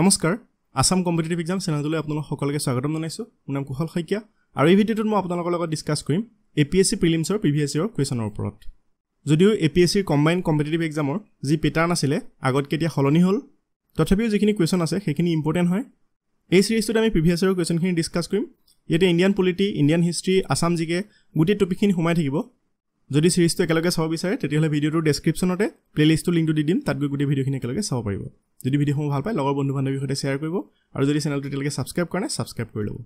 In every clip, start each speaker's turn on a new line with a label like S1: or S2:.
S1: নমস্কাৰ Assam competitive exam চেনেলটোলৈ আপোনালোক সকলোকে স্বাগতম জনাইছোঁ মোৰ নাম কুশল শইকীয়া আৰু এই ভিডিঅ'টোত মই আপোনালোকৰ লগত ডিছকাছ কৰিম এ পি এছ চি প্ৰিলিমছৰ পি ভি এছ চিৰ কুৱেশ্যনৰ ওপৰত যদিও এ পি এছ চিৰ কম্বাইন কম্পিটিটিভ এক্সামৰ যি পেটাৰ্ণ আছিলে আগতকৈ এতিয়া সলনি হ'ল তথাপিও যিখিনি কুৱেশ্যন আছে সেইখিনি ইম্পৰ্টেণ্ট হয় এই চিৰিজটোত আমি পি ভি এছ চিৰ কুৱেশ্যনখিনি ডিছকাছ কৰিম ইয়াতে Indian polity Indian history Assam GK গোটেই টপিকখিনি সোমাই থাকিব যদি ছিৰিজটো একেলগে চাব বিচাৰে তেতিয়াহ'লে ভিডিঅ'টোৰ ডেছক্ৰিপশ্যনতে প্লে'লিষ্টটো লিংকটো দি দিম তাত গৈ গোটেই ভিডিঅ'খিনি একেলগে চাব পাৰিব যদি ভিডিঅ'সমূহ ভাল পায় লগৰ বন্ধু বান্ধৱীৰ সৈতে শ্বেয়াৰ কৰিব আৰু যদি চেনেলটো এতিয়ালৈকে ছাবস্ক্ৰাইব কৰা নাই ছাবস্ক্ৰাইব কৰি ল'ব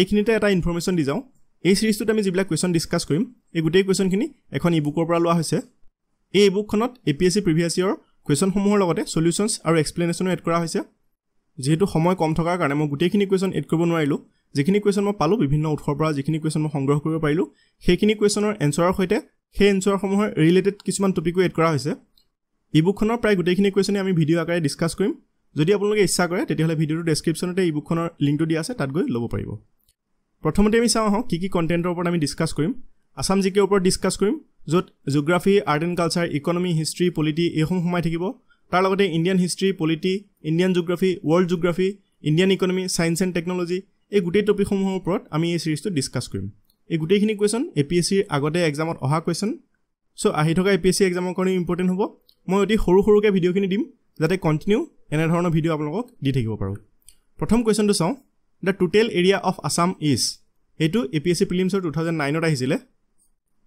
S1: এইখিনিতে এটা ইনফৰ্মেশ্যন দি যাওঁ এই ছিৰিজটোত আমি যিবিলাক কুৱেশ্যন ডিছকাছ কৰিম এই গোটেই কুৱেশ্যনখিনি এখন ই বুকৰ পৰা লোৱা হৈছে এই ই বুকখনত A P S C previous ইয়াৰ কুৱেশ্যনসমূহৰ লগতে চলিউশ্যনছ আৰু এক্সপ্লেনেশ্যনো এড কৰা হৈছে যিহেতু সময় কম থকাৰ কাৰণে মই গোটেইখিনি কুৱেশ্যন এড কৰিব নোৱাৰিলোঁ যিখিনি কুৱেশ্যন মই পালোঁ বিভিন্ন উৎসৰ পৰা যিখিনি কুৱেশ্যন মই সংগ্ৰহ কৰিব পাৰিলোঁ সেইখিনি কুৱেশ্যনৰ এনচাৰৰ সৈতে সেই এঞ্চাৰসমূহৰ ৰিলেটেড কিছুমান টপিকো এড কৰা হৈছে ই বুকখনৰ প্ৰায় গোটেইখিনি কুৱেশ্যনেই আমি ভিডিঅ' আকাৰে ডিছকাছ কৰিম যদি আপোনালোকে ইচ্ছা কৰে তেতিয়াহ'লে ভিডিঅ'টো ডেছক্ৰিপশ্যনতে ই বুকখনৰ লিংকটো দিয়া আছে তাত গৈ ল'ব পাৰিব প্ৰথমতে আমি চাওঁ আহোঁ কি কি কণ্টেণ্টৰ ওপৰত আমি ডিছকাছ কৰিম আছাম জিকেৰ ওপৰত ডিছকাছ কৰিম য'ত geography art and culture economy history polity এইসমূহ সোমাই থাকিব তাৰ লগতে Indian history polity Indian geography world geography Indian economy science and technology এই গোটেই টপিকসমূহৰ ওপৰত আমি এই ছিৰিজটো ডিছকাছ কৰিম এই গোটেইখিনি কুৱেশ্যন এ পি এছ চিৰ আগতে এক্সামত অহা কুৱেশ্যন চ' আহি থকা এ পি এছ চি এক্সামৰ কাৰণেও ইম্পৰ্টেণ্ট হ'ব মই অতি সৰু সৰুকৈ ভিডিঅ'খিনি দিম যাতে কণ্টিনিউ এনেধৰণৰ ভিডিঅ' আপোনালোকক দি থাকিব পাৰোঁ প্ৰথম কুৱেশ্যনটো চাওঁ the total area of Assam is এইটো এ পি এছ চি প্ৰিলিমছৰ টু থাউজেণ্ড নাইনত আহিছিলে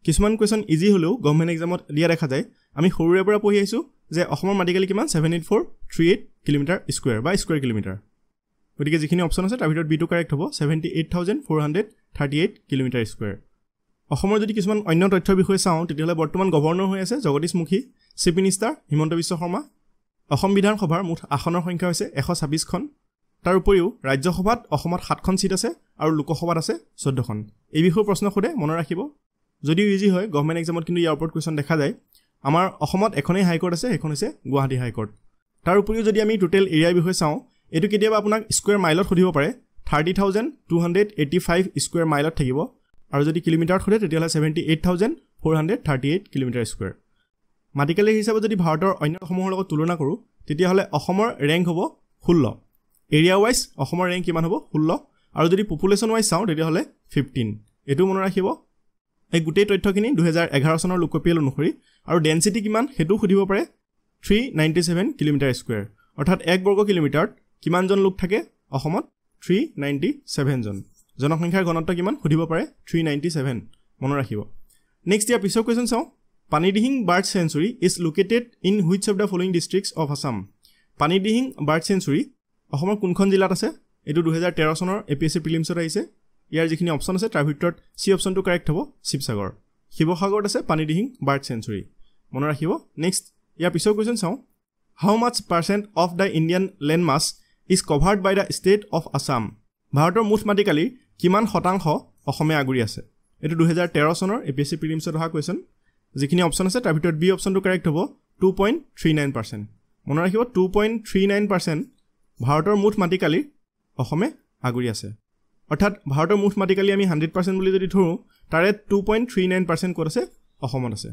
S1: কিছুমান কুৱেশ্যন ইজি হ'লেও গভমেণ্ট এক্সামত দিয়া দেখা যায় আমি সৰুৰে পৰা পঢ়ি আহিছোঁ যে অসমৰ মাটিকালি কিমান seven eight four three eight kilometre square বা স্কুৱেৰ কিলোমিটাৰ গতিকে যিখিনি অপশ্যন আছে তাৰ ভিতৰত বিটো কাৰেক্ট হ'ব seventy eight thousand four hundred thirty eight kilometre square অসমৰ যদি কিছুমান অন্য তথ্যৰ বিষয়ে চাওঁ তেতিয়াহ'লে বৰ্তমান গভৰ্ণৰ হৈ আছে জগদীশ মুখী চিফ মিনিষ্টাৰ হিমন্ত বিশ্ব শৰ্মা অসম বিধানসভাৰ মুঠ আসনৰ সংখ্যা হৈছে এশ ছাব্বিছখন তাৰ উপৰিও ৰাজ্যসভাত অসমত সাতখন চিট আছে আৰু লোকসভাত আছে চৈধ্যখন এই বিষয়ে প্ৰশ্ন সোধে মনত ৰাখিব যদিও ইজি হয় গভমেণ্ট এক্সামত কিন্তু ইয়াৰ ওপৰত কুৱেশ্যন দেখা যায় আমাৰ অসমত এখনেই হাইকৰ্ট আছে সেইখন হৈছে গুৱাহাটী হাইকৰ্ট তাৰ উপৰিও যদি আমি টোটেল এৰিয়াৰ বিষয়ে চাওঁ এইটো কেতিয়াবা আপোনাক স্কুৱেৰ মাইলত সুধিব পাৰে thirty thousand two hundred eighty five square মাইলত থাকিব আৰু যদি কিলোমিটাৰত সোধে তেতিয়াহ'লে seventy eight thousand four hundred thirty eight kilometre square মাটিকালি হিচাপে যদি ভাৰতৰ অন্য অসমৰ লগত তুলনা কৰোঁ তেতিয়াহ'লে অসমৰ ৰেংক হ'ব ষোল্ল এৰিয়া ৱাইজ অসমৰ ৰেংক কিমান হ'ব ষোল্ল আৰু যদি পপুলেশ্যন ৱাইজ চাওঁ তেতিয়াহ'লে ফিফটিন এইটো মনত ৰাখিব এই গোটেই তথ্যখিনি দুহেজাৰ এঘাৰ চনৰ লোকপিয়েল অনুসৰি আৰু ডেঞ্চিটি কিমান সেইটোও সুধিব পাৰে three ninety seven kilometre square অৰ্থাৎ এক বৰ্গ কিলোমিটাৰত কিমানজন লোক থাকে অসমত থ্ৰী নাইণ্টি ছেভেনজন জনসংখ্যাৰ ঘনত্ব কিমান সুধিব পাৰে থ্ৰী নাইণ্টি ছেভেন মনত ৰাখিব নেক্সট ইয়াৰ পিছৰ কুৱেশ্যন চাওঁ Panidihing bird sanctuary is located in which of the following district of Assam Panidihing bird sanctuary অসমৰ কোনখন জিলাত আছে এইটো দুহেজাৰ তেৰ চনৰ এ পি এছ চি প্ৰিলিমছত আহিছে ইয়াৰ যিখিনি অপশ্যন আছে তাৰ ভিতৰত চি অপশ্যনটো কাৰেক্ট হ'ব শিৱসাগৰ শিৱসাগৰত আছে পানীদিহিং বাৰ্ড চেঞ্চুৰী মনত ৰাখিব নেক্সট ইয়াৰ পিছৰ কুৱেশ্যন চাওঁ how much percent of the Indian land mass is covered by the state of Assam ভাৰতৰ মুঠ মাটিকালি কিমান শতাংশ অসমে আগুৰি আছে এইটো দুহেজাৰ তেৰ চনৰ এ পি এছ চি প্ৰিলিমছত অহা কুৱেশ্যন যিখিনি অপশ্যন আছে তাৰ ভিতৰত বি অপশ্যনটো কাৰেক্ট হ'ব two point three nine percent মনত ৰাখিব two point three nine percent ভাৰতৰ মুঠ মাটিকালি অসমে আগুৰি আছে অৰ্থাৎ ভাৰতৰ মুঠ মাটিকালি আমি হাণ্ড্ৰেড পাৰ্চেণ্ট বুলি যদি ধৰোঁ তাৰে two point three nine percent ক'ত আছে অসমত আছে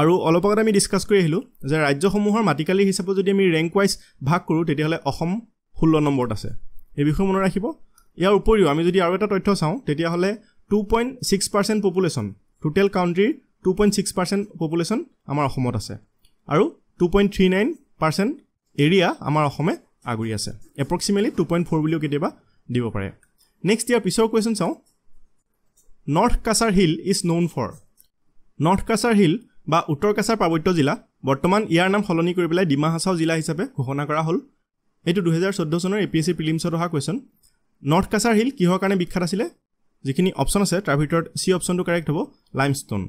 S1: আৰু অলপ আগত আমি ডিছকাছ কৰি আহিলোঁ যে ৰাজ্যসমূহৰ মাটিকালি হিচাপত যদি আমি ৰেংক ৱাইজ ভাগ কৰোঁ তেতিয়াহ'লে অসম ষোল্ল নম্বৰত আছে এই বিষয়ে মনত ৰাখিব ইয়াৰ উপৰিও আমি যদি আৰু এটা তথ্য চাওঁ তেতিয়াহ'লে two point six percent population total কাউণ্ট্ৰিৰ two point six percent population আমাৰ অসমত আছে আৰু two point three nine percent area আমাৰ অসমে আগুৰি আছে এপ্ৰক্সিমেটলি টু পইণ্ট ফ'ৰ বুলিও কেতিয়াবা দিব পাৰে নেক্সট ইয়াৰ পিছৰ কুৱেশ্যন চাওঁ north Cachar hill is known for north Cachar hill বা উত্তৰ কাছাৰ পাৰ্বত্য জিলা বৰ্তমান ইয়াৰ নাম সলনি কৰি পেলাই ডিমা হাছাও জিলা হিচাপে ঘোষণা কৰা হ'ল সেইটো দুহেজাৰ চৈধ্য চনৰ এ পি এছ চি প্ৰিলিমছত অহা কুৱেশ্যন নৰ্থ কাছাৰ হিল কিহৰ কাৰণে বিখ্যাত আছিলে যিখিনি অপশ্যন আছে তাৰ ভিতৰত চি অপশ্যনটো কাৰেক্ট হ'ব লাইমষ্টোন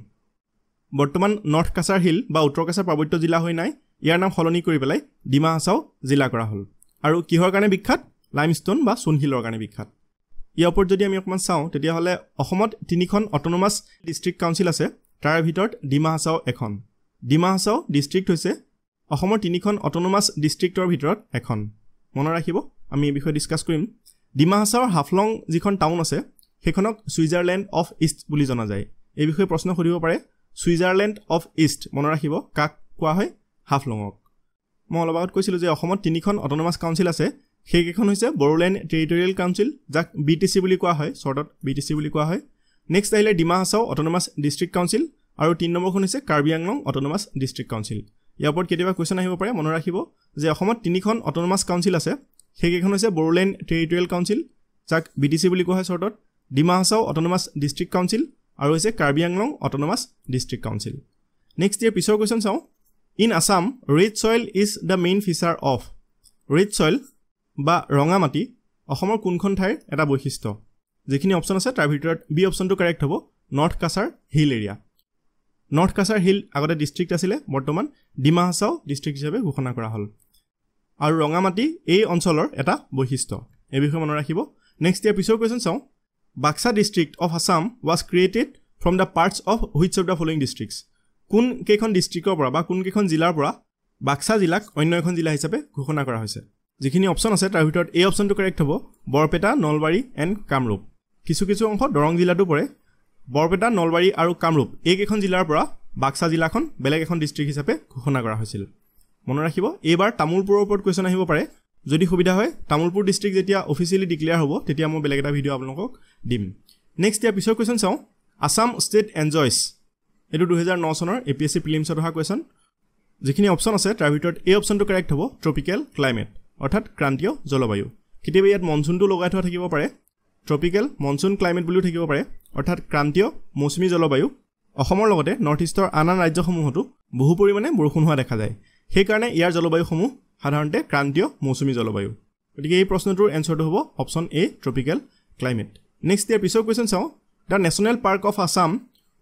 S1: বৰ্তমান নৰ্থ কাছাৰ হিল বা উত্তৰ কাছাৰ পাৰ্বত্য জিলা হৈ নাই ইয়াৰ নাম সলনি কৰি পেলাই ডিমা হাছাও জিলা কৰা হ'ল আৰু কিহৰ কাৰণে বিখ্যাত লাইমষ্টোন বা হিলৰ কাৰণে বিখ্যাত ইয়াৰ ওপৰত যদি আমি অকণমান চাওঁ তেতিয়াহ'লে অসমত তিনিখন অট'নমাছ ডিষ্ট্ৰিক্ট কাউন্সিল আছে তাৰ ভিতৰত ডিমা হাছাও এখন ডিমা হাছাও ডিষ্ট্ৰিক্ট হৈছে অসমৰ তিনিখন অট'নমাছ ডিষ্ট্ৰিক্টৰ ভিতৰত এখন মনত ৰাখিব আমি এই বিষয়ে ডিছকাছ কৰিম ডিমা ডিমাহাছৰ হাফলং যিখন টাউন আছে সেইখনক ছুইজাৰলেণ্ড অফ ইষ্ট বুলি জনা যায় এই বিষয়ে প্ৰশ্ন সুধিব পাৰে ছুইজাৰলেণ্ড অফ ইষ্ট মনত ৰাখিব কাক কোৱা হয় হাফলঙক মই অলপ আগত কৈছিলোঁ যে অসমত তিনিখন অট'নমাছ কাউন্সিল আছে সেইকেইখন হৈছে বড়োলেণ্ড টেৰিটৰিয়েল কাউন্সিল যাক বি টি চি বুলি কোৱা হয় চৰ্টত বি টি চি বুলি কোৱা হয় নেক্সট আহিলে Dima Hasao autonomous district council আৰু তিনি নম্বৰখন হৈছে Karbi Anglong autonomous district council ইয়াৰ ওপৰত কেতিয়াবা কুৱেশ্যন আহিব পাৰে মনত ৰাখিব যে অসমত তিনিখন অট'নমাছ কাউন্সিল আছে সেইকেইখন হৈছে বড়োলেণ্ড টেৰিটৰিয়েল কাউন্সিল যাক বি টি চি বুলি কোৱা হয় চৰ্টত Dima Hasao autonomous district council আৰু হৈছে Karbi Anglong autonomous district council next ইয়াৰ পিছৰ কুৱেশ্যন চাওঁ in Assam red soil is the main feature of red soil বা ৰঙা মাটি অসমৰ কোনখন ঠাইৰ এটা বৈশিষ্ট্য যিখিনি অপশ্যন আছে তাৰ ভিতৰত বি অপশ্যনটো কাৰেক্ট হ'ব north Cachar hill area north Cachar hill আগতে ডিষ্ট্ৰিক্ট আছিলে বৰ্তমান ডিমা হাছাও ডিষ্ট্ৰিক্ট হিচাপে ঘোষণা কৰা হ'ল আৰু ৰঙামাটি এই অঞ্চলৰ এটা বৈশিষ্ট্য এই বিষয়ে মনত ৰাখিব নেক্সট ইয়াৰ পিছৰ কুৱেশ্যন চাওঁ Baksa district of Assam was created from the parts of which of the following districts কোনকেইখন ডিষ্ট্ৰিক্টৰ পৰা বা কোনকেইখন জিলাৰ পৰা বাক্সা জিলাক অন্য এখন জিলা হিচাপে ঘোষণা কৰা হৈছে যিখিনি অপশ্যন আছে তাৰ ভিতৰত এই অপশ্যনটো কাৰেক্ট হ'ব বৰপেটা নলবাৰী এণ্ড কামৰূপ কিছু কিছু অংশ দৰং জিলাতো পৰে বৰপেটা নলবাৰী আৰু কামৰূপ এইকেইখন জিলাৰ পৰা বাক্সা জিলাখন বেলেগ এখন ডিষ্ট্ৰিক্ট হিচাপে ঘোষণা কৰা হৈছিল মনত ৰাখিব এইবাৰ তামোলপুৰৰ ওপৰত কুৱেশ্যন আহিব পাৰে যদি সুবিধা হয় তামোলপুৰ ডিষ্ট্ৰিক্ট যেতিয়া অফিচিয়েলি ডিক্লেয়াৰ হ'ব তেতিয়া মই বেলেগ এটা ভিডিঅ' আপোনালোকক দিম নেক্সট ইয়াৰ পিছৰ কুৱেশ্যন চাওঁ আছাম ষ্টেট এনজয়ছ এইটো দুহেজাৰ ন চনৰ এ পি এছ চি ফিলিমছত অহা কুৱেশ্যন যিখিনি অপশ্যন আছে তাৰ ভিতৰত এই অপশ্যনটো কাৰেক্ট হ'ব ট্ৰপিকেল ক্লাইমেট অৰ্থাৎ ক্ৰান্তীয় জলবায়ু কেতিয়াবা ইয়াত মনচুনটো লগাই থোৱা থাকিব পাৰে ট্ৰপিকেল মনচুন ক্লাইমেট বুলিও থাকিব পাৰে অৰ্থাৎ ক্ৰান্তীয় মৌচুমী জলবায়ু অসমৰ লগতে নৰ্থ ইষ্টৰ আন আন ৰাজ্যসমূহতো বহু পৰিমাণে বৰষুণ হোৱা দেখা যায় সেইকাৰণে ইয়াৰ জলবায়ুসমূহ সাধাৰণতে ক্ৰান্তীয় মৌচুমী জলবায়ু গতিকে এই প্ৰশ্নটোৰ এনচাৰটো হ'ব option A tropical climate next ইয়াৰ পিছৰ কুৱেশ্যন চাওঁ the national park of Assam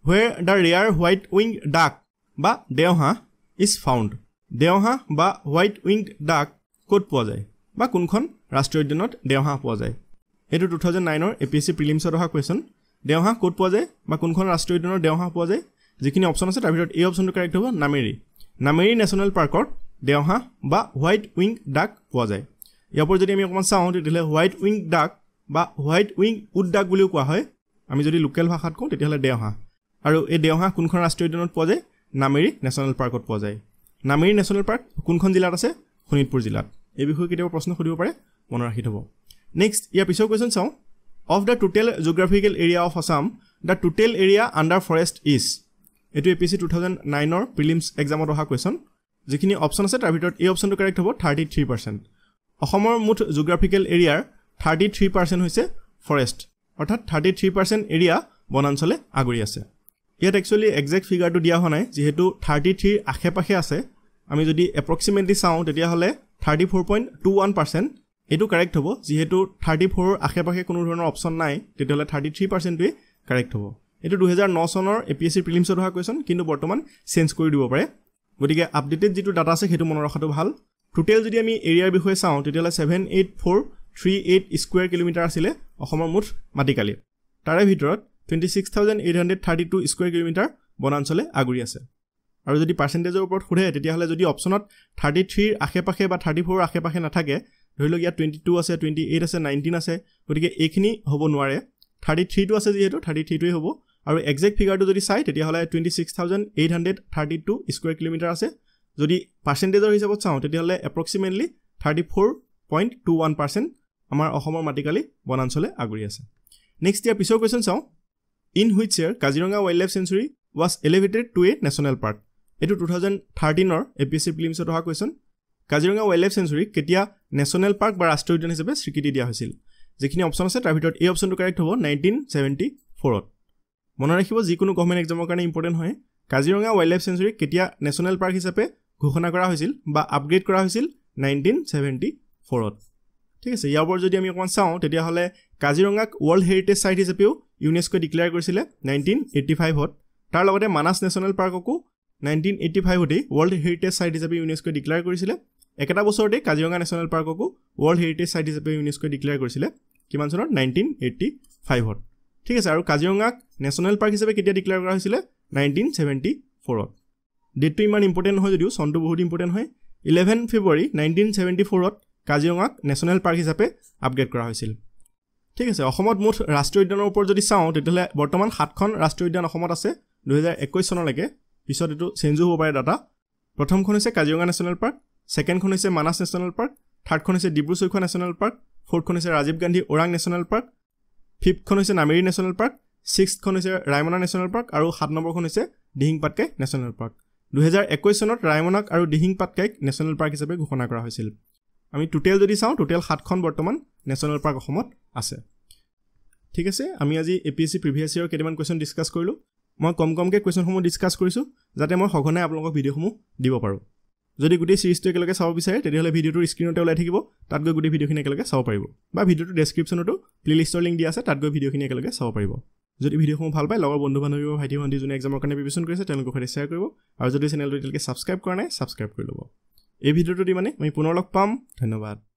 S1: where the rare white winged duck বা দেওহাঁহ ইজ ফাউণ্ড দেওহাঁহ বা হোৱাইট উইংড ডাক ক'ত পোৱা যায় বা কোনখন ৰাষ্ট্ৰীয় উদ্যানত দেওহাঁহ পোৱা যায় এইটো টু থাউজেণ্ড নাইনৰ এ পি এছ চি প্ৰিলিমছত অহা কুৱেশ্যন দেওহাঁহ ক'ত পোৱা যায় বা কোনখন ৰাষ্ট্ৰীয় উদ্যানৰ দেওহাঁহ পোৱা যায় যিখিনি অপশ্যন আছে তাৰ ভিতৰত এই অপশ্যনটো কাৰেক্ট হ'ব নামেৰি নামেৰি নেশ্যনেল পাৰ্কত দেওহাঁহ বা হোৱাইট উইং ডাক পোৱা যায় ইয়াৰ পৰা যদি আমি অকণমান চাওঁ তেতিয়াহ'লে হোৱাইট উইং ডাক বা হোৱাইট উইং উড ডাক বুলিও কোৱা হয় আমি যদি লোকেল ভাষাত কওঁ তেতিয়াহ'লে দেওহাঁহ আৰু এই দেওহাঁহ কোনখন ৰাষ্ট্ৰীয় উদ্যানত পোৱা যায় নামেৰি নেশ্যনেল পাৰ্কত পোৱা যায় নামেৰি নেশ্যনেল পাৰ্ক কোনখন জিলাত আছে শোণিতপুৰ জিলাত এই বিষয়ে কেতিয়াবা প্ৰশ্ন সুধিব পাৰে মনত ৰাখি থ'ব নেক্সট ইয়াৰ পিছৰ কুৱেশ্যন চাওঁ of the total geographical area of Assam the total area under forest is এইটো A P C two thousand নাইনৰ প্ৰিলিমছ এক্সামত অহা কুৱেশ্যন যিখিনি অপশ্যন আছে তাৰ ভিতৰত এই অপশ্যনটো কাৰেক্ট হ'ব থাৰ্টি থ্ৰী পাৰ্চেণ্ট অসমৰ মুঠ জিঅ'গ্ৰাফিকেল এৰিয়াৰ থাৰ্টি থ্ৰী পাৰ্চেণ্ট হৈছে ফৰেষ্ট অৰ্থাৎ থাৰ্টি থ্ৰী পাৰ্চেণ্ট এৰিয়া বনাঞ্চলে আগুৰি আছে ইয়াত একচুৱেলি একজেক্ট ফিগাৰটো দিয়া হোৱা নাই যিহেতু থাৰ্টি থ্ৰীৰ আশে পাশে আছে আমি যদি এপ্ৰক্সিমেটলি চাওঁ তেতিয়াহ'লে thirty four point two one percent এইটো কাৰেক্ট হ'ব যিহেতু থাৰ্টি ফ'ৰৰ আশে পাশে কোনো ধৰণৰ অপশ্যন নাই তেতিয়াহ'লে থাৰ্টি থ্ৰী পাৰ্চেণ্টটোৱে কাৰেক্ট হ'ব এইটো দুহেজাৰ ন চনৰ এ পি এছ চি প্ৰিলিমছত হোৱা কুৱেশ্যন কিন্তু বৰ্তমান চেঞ্জ কৰি দিব পাৰে গতিকে আপডেটেড যিটো ডাটা আছে সেইটো মনত ৰখাটো ভাল টোটেল যদি আমি এৰিয়াৰ বিষয়ে চাওঁ তেতিয়াহ'লে seven eight four three eight square kilometre আছিলে অসমৰ মুঠ মাটিকালি তাৰে ভিতৰত twenty six thousand eight hundred thirty two square kilometre বনাঞ্চলে আগুৰি আছে আৰু যদি পাৰ্চেণ্টেজৰ ওপৰত সোধে তেতিয়াহ'লে যদি অপশ্যনত থাৰ্টি থ্ৰীৰ আশে পাশে বা থাৰ্টি ফ'ৰৰ আশে পাশে নাথাকে ধৰি লওক ইয়াত টুৱেণ্টি টু আছে টুৱেণ্টি এইট আছে নাইণ্টিন আছে গতিকে এইখিনি হ'ব নোৱাৰে থাৰ্টি থ্ৰীটো আছে যিহেতু থাৰ্টি থ্ৰীটোৱেই হ'ব আৰু একজেক্ট ফিগাৰটো যদি চাই তেতিয়াহ'লে twenty six thousand eight hundred thirty two square kilometre আছে যদি পাৰ্চেণ্টেজৰ হিচাপত চাওঁ তেতিয়াহ'লে approximately thirty four point two one percent আমাৰ অসমৰ মাটিকালি বনাঞ্চলে আগুৰি আছে নেক্সট ইয়াৰ পিছৰ কুৱেশ্যন চাওঁ in which year Kaziranga wildlife sanctuary was elevated to a national park এইটো টু থাউজেণ্ড থাৰ্টিনৰ এ পি এছ চি ফিলিমছত অহা question Kaziranga wildlife sanctuary কেতিয়া নেশ্যনেল পাৰ্ক বা ৰাষ্ট্ৰীয় উদ্যান হিচাপে স্বীকৃতি দিয়া হৈছিল যিখিনি অপশ্যন আছে তাৰ ভিতৰত এই অপশ্যনটো কাৰেক্ট হ'ব নাইনটিন চেভেণ্টি ফ'ৰত মনত ৰাখিব যিকোনো গভমেণ্ট এক্সামৰ কাৰণে ইম্পৰ্টেণ্ট হয় কাজিৰঙা ৱাইল্ড লাইফ চেঞ্চুৰী কেতিয়া নেশ্যনেল পাৰ্ক হিচাপে ঘোষণা কৰা হৈছিল বা আপগ্ৰেড কৰা হৈছিল নাইনটিন চেভেণ্টি ফ'ৰত ঠিক আছে ইয়াৰ ওপৰত যদি আমি অকণমান চাওঁ তেতিয়াহ'লে কাজিৰঙাক ৱৰ্ল্ড হেৰিটেজ ছাইট হিচাপেও ইউনেস্কই ডিক্লেয়াৰ কৰিছিলে নাইনটিন এইটি ফাইভত তাৰ লগতে মানাছ নেশ্যনেল পাৰ্ককো নাইনটিন এইটি ফাইভতেই ৱৰ্ল্ড হেৰিটেজ ছাইট হিচাপে ইউনেস্কই ডিক্লেয়াৰ কৰিছিলে একেটা বছৰতে কাজিৰঙা নেশ্যনেল পাৰ্ককো ৱৰ্ল্ড হেৰিটেজ ছাইট হিচাপে ইউনেস্কোৱে ডিক্লেয়াৰ কৰিছিলে কিমান চনত নাইনটিন এইটটি ফাইভত ঠিক আছে আৰু কাজিৰঙাক নেশ্যনেল পাৰ্ক হিচাপে কেতিয়া ডিক্লেয়াৰ কৰা হৈছিলে নাইনটিন ছেভেণ্টি ফ'ৰত ডেটটো ইমান ইম্পৰ্টেণ্ট নহয় যদিও চনটো বহুত ইম্পৰ্টেণ্ট হয় ইলেভেন ফেব্ৰুৱাৰী নাইনটিন চেভেণ্টি ফ'ৰত কাজিৰঙাক নেশ্যনেল পাৰ্ক হিচাপে আপগ্ৰেড কৰা হৈছিল ঠিক আছে অসমত মুঠ ৰাষ্ট্ৰীয় উদ্যানৰ ওপৰত যদি চাওঁ তেতিয়াহ'লে বৰ্তমান সাতখন ৰাষ্ট্ৰীয় উদ্যান অসমত আছে দুহেজাৰ একৈছ চনলৈকে পিছত এইটো চেঞ্জো হ'ব পাৰে ডাটা প্ৰথমখন হৈছে কাজিৰঙা নেশ্যনেল পাৰ্ক ছেকেণ্ডখন হৈছে মানাছ নেশ্যনেল পাৰ্ক থাৰ্ডখন হৈছে ডিব্ৰু চৈখোৱা নেশ্যনেল পাৰ্ক ফ'ৰ্থখন হৈছে ৰাজীৱ গান্ধী ওৰাং নেশ্যনেল পাৰ্ক ফিফ্থখন হৈছে নামেৰি নেশ্যনেল পাৰ্ক ছিক্সথখন হৈছে ৰায়মনা নেশ্যনেল পাৰ্ক আৰু সাত নম্বৰখন হৈছে পাটকাই নেশ্যনেল পাৰ্ক দুহেজাৰ একৈছ চনত ৰায়মনাক আৰু পাটকাইক নেশ্যনেল পাৰ্ক হিচাপে ঘোষণা কৰা হৈছিল আমি টোটেল যদি চাওঁ টোটেল সাতখন বৰ্তমান নেশ্যনেল পাৰ্ক অসমত আছে ঠিক আছে আমি আজি A P S C previous ইয়েৰৰ কেইটামান কুৱেশ্যন ডিছকাছ কৰিলোঁ মই কম কমকৈ কুৱেশ্যনসমূহ ডিছকাছ কৰিছোঁ যাতে মই সঘনাই আপোনালোকক ভিডিঅ'সমূহ দিব পাৰোঁ যদি গোটেই চিৰিজটো একেলগে চাব বিচাৰে তেতিয়াহ'লে ভিডিঅ'টোৰ স্ক্ৰীণতে ওলাই থাকিব তাত গৈ গোটেই ভিডিঅ'খিনি একেলগে চাব পাৰিব বা ভিডিঅ'টো ডেছক্ৰিপশ্যনতো প্লেলিষ্টৰ লিংক দিয়া আছে তাত গৈ ভিডিঅ'খিনি একেলগে চাব পাৰিব যদি ভিডিঅ'সমূহ ভাল পায় লগৰ বন্ধু বান্ধৱী ভাইটি ভণ্টি যোনে একজামৰ কাৰণে প্ৰিপেশ্যন কৰিছে তেওঁলোকৰ সৈতে শ্বেয়াৰ কৰিব আৰু যদি চেনেলটো এতিয়ালৈকে ছাবস্ক্ৰাইব কৰা নাই ছাবস্ক্ৰাইব কৰি ল'ব এই ভিডিঅ'টো দি মানে আমি পুনৰ লগ পাম ধন্যবাদ